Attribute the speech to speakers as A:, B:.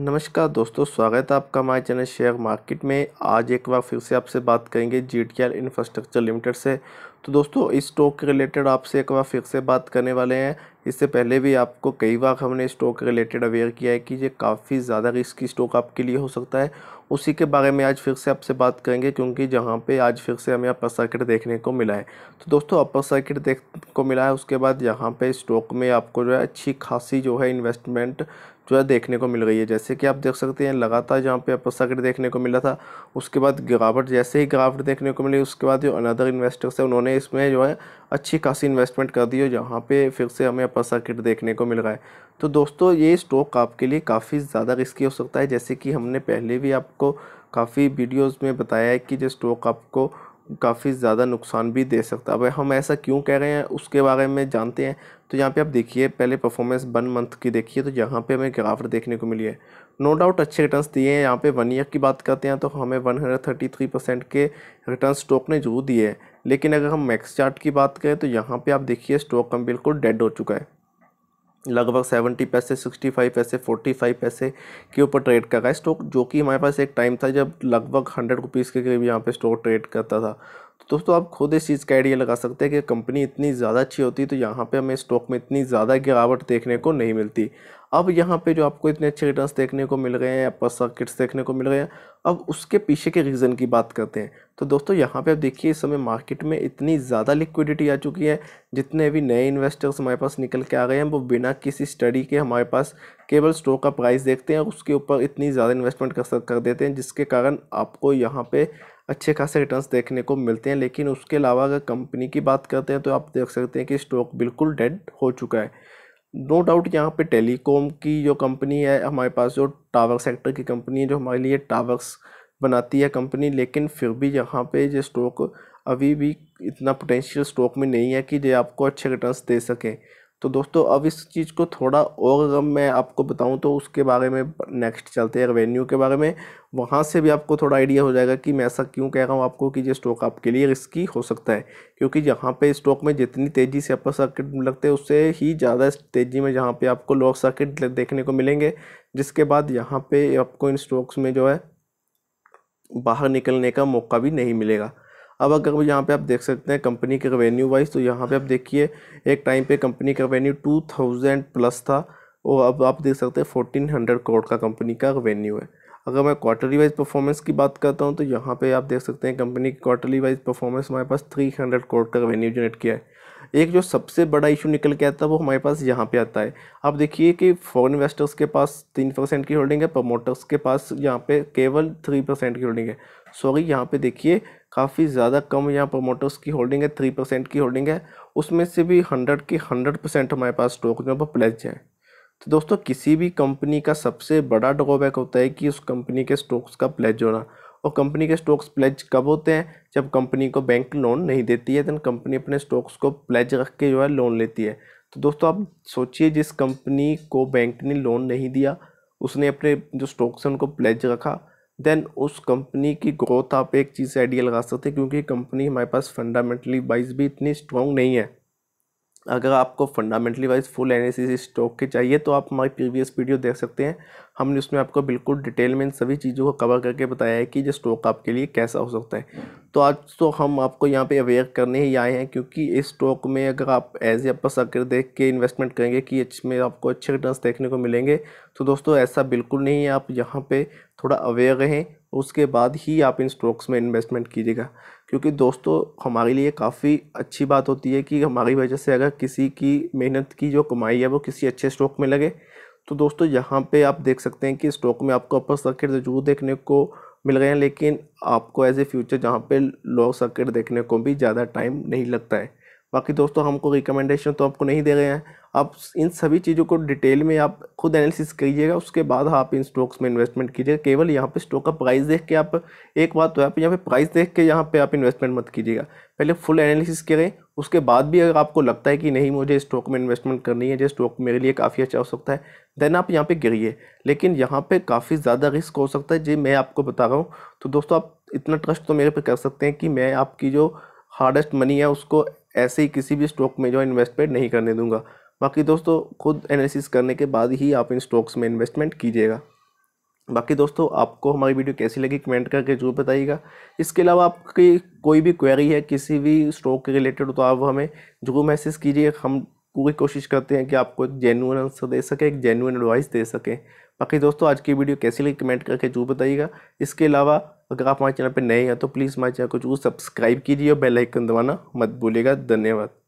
A: नमस्कार दोस्तों स्वागत है आपका हमारे चैनल शेयर मार्केट में आज एक बार फिर से आपसे बात करेंगे G T R Infrastructure Limited से तो दोस्तों इस स्टॉक के रिलेटेड आपसे एक बार फिर से बात करने वाले हैं इससे पहले भी आपको कई बार हमने स्टॉक के रिलेटेड अवेयर किया है कि ये काफ़ी ज़्यादा रिस्क स्टॉक आपके लिए हो सकता है उसी के बारे में आज फिर से आपसे बात करेंगे क्योंकि जहाँ पे आज फिर से हमें अपर सर्किट देखने को मिला है तो दोस्तों अपर सर्किट देख को मिला है उसके बाद यहाँ पे स्टॉक में आपको जो है अच्छी खासी जो है इन्वेस्टमेंट जो है देखने को मिल गई है जैसे कि आप देख सकते हैं लगातार जहाँ पे आपको सर्किट देखने को मिला था उसके बाद गिरावट जैसे ही गिरावट देखने को मिली उसके बाद जो अनदर इन्वेस्टर्स है उन्होंने इसमें जो है अच्छी खासी इन्वेस्टमेंट कर दी है जहाँ पे फिर से हमें अपर सर्किट देखने को मिल रहा है तो दोस्तों ये स्टॉक आपके लिए काफ़ी ज़्यादा रिस्की हो सकता है जैसे कि हमने पहले भी आपको काफ़ी वीडियोज़ में बताया है कि जो स्टॉक आपको काफ़ी ज़्यादा नुकसान भी दे सकता है अब हम ऐसा क्यों कह रहे हैं उसके बारे में जानते हैं तो यहाँ पे आप देखिए पहले परफॉर्मेंस वन मंथ की देखिए तो यहाँ पे हमें गिरावट देखने को मिली है नो डाउट अच्छे रिटर्न्स दिए हैं यहाँ पे वन ईयर की बात करते हैं तो हमें थ्री परसेंट के रिटर्न स्टॉक ने जरूर दिए हैं लेकिन अगर हम मैक्स चार्ट की बात करें तो यहाँ पर आप देखिए स्टॉक हम बिल्कुल डेड हो चुका है लगभग सेवेंटी पैसे सिक्सटी फाइव पैसे फोर्टी फाइव पैसे के ऊपर ट्रेड कर रहा है स्टॉक जो कि हमारे पास एक टाइम था जब लगभग हंड्रेड रुपीज़ के करीब यहाँ पे स्टॉक ट्रेड करता था तो दोस्तों आप खुद इस चीज़ का आइडिया लगा सकते हैं कि कंपनी इतनी ज़्यादा अच्छी होती तो यहाँ पे हमें स्टॉक में इतनी ज़्यादा गिरावट देखने को नहीं मिलती अब यहाँ पे जो आपको इतने अच्छे रिटर्न्स देखने को मिल रहे हैं अपर सर्किट्स देखने को मिल रहे हैं अब उसके पीछे के रीज़न की बात करते हैं तो दोस्तों यहाँ पे आप देखिए इस समय मार्केट में इतनी ज़्यादा लिक्विडिटी आ चुकी है जितने भी नए इन्वेस्टर्स हमारे पास निकल के आ गए हैं वो बिना किसी स्टडी के हमारे पास केवल स्टॉक का प्राइस देखते हैं और उसके ऊपर इतनी ज़्यादा इन्वेस्टमेंट कर कर देते हैं जिसके कारण आपको यहाँ पर अच्छे खासे रिटर्न्स देखने को मिलते हैं लेकिन उसके अलावा अगर कंपनी की बात करते हैं तो आप देख सकते हैं कि स्टॉक बिल्कुल डेड हो चुका है नो डाउट यहाँ पे टेलीकॉम की जो कंपनी है हमारे पास जो टावर सेक्टर की कंपनी है जो हमारे लिए टावर्स बनाती है कंपनी लेकिन फिर भी यहाँ पे जो स्टॉक अभी भी इतना पोटेंशियल स्टॉक में नहीं है कि जो आपको अच्छे रिटर्न्स दे सकें तो दोस्तों अब इस चीज़ को थोड़ा और अगर मैं आपको बताऊं तो उसके बारे में नेक्स्ट चलते हैं रेवेन्यू के बारे में वहाँ से भी आपको थोड़ा आइडिया हो जाएगा कि मैं ऐसा क्यों कह रहा हूँ आपको कि ये स्टॉक आपके लिए रिस्की हो सकता है क्योंकि जहाँ पे स्टॉक में जितनी तेज़ी से अपर सर्किट लगते हैं उससे ही ज़्यादा तेज़ी में जहाँ पर आपको लोअर सर्किट देखने को मिलेंगे जिसके बाद यहाँ पर आपको इन स्टॉक्स में जो है बाहर निकलने का मौका भी नहीं मिलेगा अब अगर यहाँ पे आप देख सकते हैं कंपनी के रेवेन्यू वाइज तो यहाँ पे आप देखिए एक टाइम पे कंपनी का रेवेन्यू टू थाउजेंड प्लस था और अब आप देख सकते हैं फोर्टीन हंड्रेड करोड़ का कंपनी का रेवेन्यू है अगर मैं क्वार्टरली वाइज परफॉर्मेंस की बात करता हूँ तो यहाँ पे आप देख सकते हैं कंपनी की क्वार्टरली वाइज परफॉर्मेंस हमारे पास थ्री हंड्रेड करोड़ का रेवेन्यू जनरेट किया है एक जो सबसे बड़ा इशू निकल के आता है वो हमारे पास यहाँ पे आता है आप देखिए कि फॉरेन इन्वेस्टर्स के पास तीन परसेंट की होल्डिंग है प्रमोटर्स के पास यहाँ पे केवल थ्री परसेंट की होल्डिंग है सॉरी यहाँ पे देखिए काफ़ी ज़्यादा कम यहाँ प्रमोटर्स की होल्डिंग है थ्री परसेंट की होल्डिंग है उसमें से भी हंड्रेड की हंड्रेड परसेंट हमारे पास स्टॉक जो है प्लेज है तो दोस्तों किसी भी कंपनी का सबसे बड़ा ड्रॉबैक होता है कि उस कंपनी के स्टॉक्स का प्लेज होना और कंपनी के स्टॉक्स प्लेज कब होते हैं जब कंपनी को बैंक लोन नहीं देती है देन कंपनी अपने स्टॉक्स को प्लेज रख के जो है लोन लेती है तो दोस्तों आप सोचिए जिस कंपनी को बैंक ने लोन नहीं दिया उसने अपने जो स्टॉक्स हैं उनको प्लेज रखा देन उस कंपनी की ग्रोथ आप एक चीज़ से आइडिया लगा सकते हैं क्योंकि कंपनी हमारे पास फंडामेंटली वाइज भी इतनी स्ट्रॉन्ग नहीं है अगर आपको fundamentally wise full analysis stock के चाहिए तो आप हमारी प्रीवियस वीडियो देख सकते हैं हमने उसमें आपको बिल्कुल डिटेल में इन सभी चीज़ों को कवर करके बताया है कि ये स्टॉक आपके लिए कैसा हो सकता है तो आज तो हम आपको यहाँ पे अवेयर करने ही आए हैं क्योंकि इस स्टॉक में अगर आप एज ए अपर सर्किल देख के इन्वेस्टमेंट करेंगे कि इसमें आपको अच्छे रिटर्न देखने को मिलेंगे तो दोस्तों ऐसा बिल्कुल नहीं है आप यहाँ पर थोड़ा अवेयर रहें उसके बाद ही आप इन स्टॉक्स में इन्वेस्टमेंट कीजिएगा क्योंकि दोस्तों हमारे लिए काफ़ी अच्छी बात होती है कि हमारी वजह से अगर किसी की मेहनत की जो कमाई है वो किसी अच्छे स्टॉक में लगे तो दोस्तों यहाँ पे आप देख सकते हैं कि स्टॉक में आपको अपर सर्किट जरूर देखने को मिल गए हैं लेकिन आपको एज ए फ्यूचर जहाँ पे लोअर सर्किट देखने को भी ज़्यादा टाइम नहीं लगता है बाकी दोस्तों हमको रिकमेंडेशन तो आपको नहीं दे रहे हैं आप इन सभी चीज़ों को डिटेल में आप खुद एनालिसिस कीजिएगा उसके बाद आप इन स्टॉक्स में इन्वेस्टमेंट कीजिएगा केवल यहाँ पे स्टॉक का प्राइस देख के आप एक बात तो आप यहाँ पे प्राइस देख के यहाँ पे आप इन्वेस्टमेंट मत कीजिएगा पहले फुल एनालिसिस करें उसके बाद भी अगर आपको लगता है कि नहीं मुझे स्टॉक में इन्वेस्टमेंट करनी है जो स्टॉक मेरे लिए काफ़ी अच्छा हो सकता है देन आप यहाँ पर गिरिए लेकिन यहाँ पर काफ़ी ज़्यादा रिस्क हो सकता है जी मैं आपको बता रहा हूँ तो दोस्तों आप इतना ट्रस्ट तो मेरे पर कर सकते हैं कि मैं आपकी जो हार्डेस्ट मनी है उसको ऐसे ही किसी भी स्टॉक में जो है इन्वेस्टमेंट नहीं करने दूंगा बाकी दोस्तों खुद एनालिसिस करने के बाद ही आप इन स्टॉक्स में इन्वेस्टमेंट कीजिएगा बाकी दोस्तों आपको हमारी वीडियो कैसी लगी कमेंट करके जरूर बताइएगा इसके अलावा आपकी कोई भी क्वेरी है किसी भी स्टॉक के रिलेटेड तो आप हमें जरूर मैसेज कीजिए हम पूरी कोशिश करते हैं कि आपको एक जेनुअन आंसर दे सकें एक जेनुअन एडवाइस दे सकें बाकी दोस्तों आज की वीडियो कैसी लगी कमेंट करके जरूर बताइएगा इसके अलावा अगर आप हमारे चैनल पर नए हैं तो प्लीज़ हमारे चैनल को जरूर सब्सक्राइब कीजिए और बेलाइकन दबाना मत भूलिएगा धन्यवाद